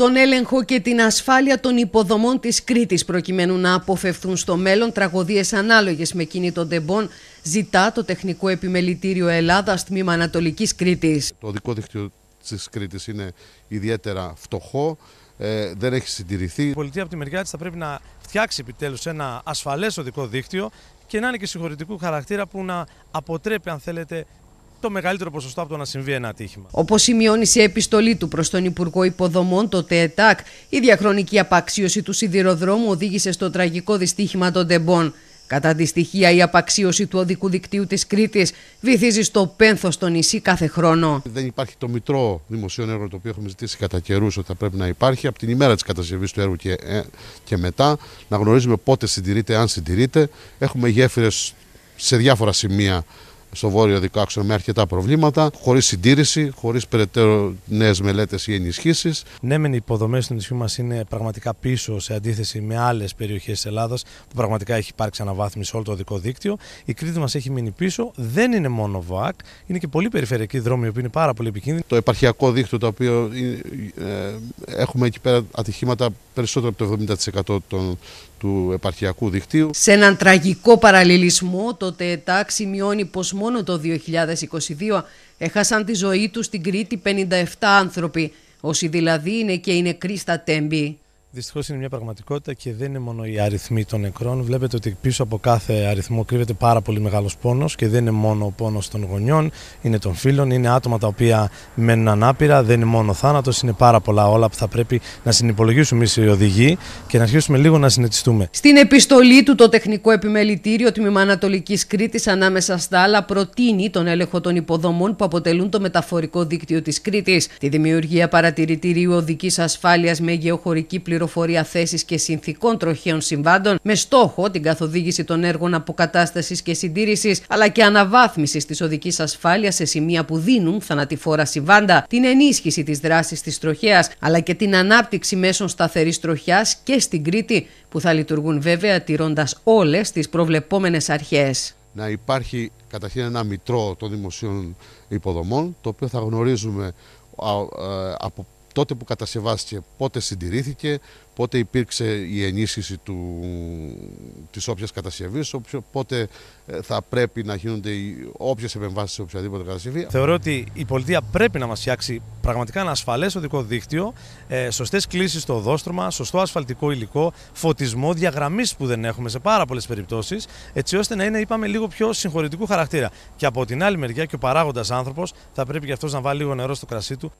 τον έλεγχο και την ασφάλεια των υποδομών της Κρήτης προκειμένου να αποφευθούν στο μέλλον τραγωδίες ανάλογες με εκείνη των τεμπών ζητά το Τεχνικό Επιμελητήριο Ελλάδας Τμήμα Ανατολικής Κρήτης. Το οδικό δίκτυο της Κρήτης είναι ιδιαίτερα φτωχό, ε, δεν έχει συντηρηθεί. Η πολιτεία από τη μεριά της θα πρέπει να φτιάξει επιτέλους ένα ασφαλές οδικό δίκτυο και να είναι και συγχωρητικού χαρακτήρα που να αποτρέπει αν θέλετε το μεγαλύτερο ποσοστό από το να συμβεί ένα ατύχημα. Όπως σημειώνει σε επιστολή του προς τον Υπουργό Υποδομών, το ΤΕΤΑΚ, η διαχρονική απαξίωση του σιδηροδρόμου οδήγησε στο τραγικό δυστύχημα των τεμπών. Κατά τη στοιχεία, η απαξίωση του οδικού δικτύου της Κρήτης βυθίζει στο πένθο στο νησί κάθε χρόνο. Δεν υπάρχει το μητρό δημοσίων έργων το οποίο έχουμε ζητήσει κατά καιρούς ότι θα πρέπει να υπάρχει από την ημέρα της κατασκευής του έργου και, ε, και μετά, να γνωρίζουμε πότε συντηρείται, αν συντηρείται. Έχουμε γέφυρες σε διάφορα σημεία στο βόρειο άξονα με αρκετά προβλήματα, χωρίς συντήρηση, χωρίς περαιτέρω νέες μελέτες ή ενισχύσεις. Ναι, μεν οι υποδομές του νησιού μας είναι πραγματικά πίσω σε αντίθεση με άλλες περιοχές της Ελλάδας που πραγματικά έχει υπάρξει αναβάθμιση όλο το οδικό δίκτυο. Η Κρήτη μας έχει μείνει πίσω. Δεν είναι μόνο βοακ είναι και πολύ περιφερειακοί δρόμοι που είναι πάρα πολύ επικίνδυνοι. Το επαρχιακό δίκτυο, το οποίο ε, ε, έχουμε εκεί πέρα ατυχήματα περισσότερο από το 70% των, του επαρχιακού δικτύου. Σε έναν τραγικό παραλληλισμό, το ΤΕΤΑΚ σημειώνει πως μόνο το 2022 έχασαν τη ζωή τους στην Κρήτη 57 άνθρωποι, όσοι δηλαδή είναι και οι νεκροί στα τέμπη. Δυστυχώς είναι μια πραγματικότητα και δεν είναι μόνο οι αριθμοί των νεκρών. Βλέπετε ότι πίσω από κάθε αριθμό κρύβεται πάρα πολύ μεγάλος πόνος και δεν είναι μόνο ο πόνος των γονιών, είναι των φίλων, είναι άτομα τα οποία μένουν ανάπηρα, δεν είναι μόνο θάνατος, είναι πάρα πολλά όλα που θα πρέπει να συνυπολογίσουμε εμεί οι οδηγοί και να αρχίσουμε λίγο να συνετιστούμε. Στην επιστολή του, το Τεχνικό Επιμελητήριο Τμήμα Ανατολικής Κρήτης, ανάμεσα στα άλλα, προτείνει τον έλεγχο των υποδομών που αποτελούν το μεταφορικό δίκτυο της Κρήτης, τη δημιουργία παρατηρητηρίου οδικής ασφάλειας με γεωχωρική πληροφορία πληροφορία θέσης και συνθήκων τροχαίων συμβάντων με στόχο την καθοδήγηση των έργων αποκατάστασης και συντήρησης αλλά και αναβάθμισης της οδικής ασφάλειας σε σημεία που δίνουν θανατηφόρα συμβάντα, την ενίσχυση της δράσης της τροχέας αλλά και την ανάπτυξη μέσων σταθερής τροχιάς και στην Κρήτη που θα λειτουργούν βέβαια τηρώντας όλες τις προβλεπόμενες αρχές. Να υπάρχει καταρχήν ένα μητρό των δημοσίων υποδομών, το οποίο θα γνωρίζουμε ε, από τότε που κατασκευάστηκε, πότε συντηρήθηκε, πότε υπήρξε η ενίσχυση του, της όποιας κατασκευής, πότε ε, θα πρέπει να γίνονται όποιες επεμβάσεις σε οποιαδήποτε κατασκευή. Θεωρώ ότι η πολιτεία πρέπει να μας φτιάξει πραγματικά ένα ασφαλές οδικό δίκτυο, ε, σωστές κλήσεις στο οδόστρωμα, σωστό ασφαλτικό υλικό, φωτισμό, διαγραμμίσεις που δεν έχουμε σε πάρα πολλές περιπτώσεις, έτσι ώστε να είναι, είπαμε, λίγο πιο συγχωρητικού χαρακτήρα. Και από την άλλη μεριά και ο παράγοντας άνθρωπος θα πρέπει και αυτός να βάλει λίγο νερό στο κρασί του.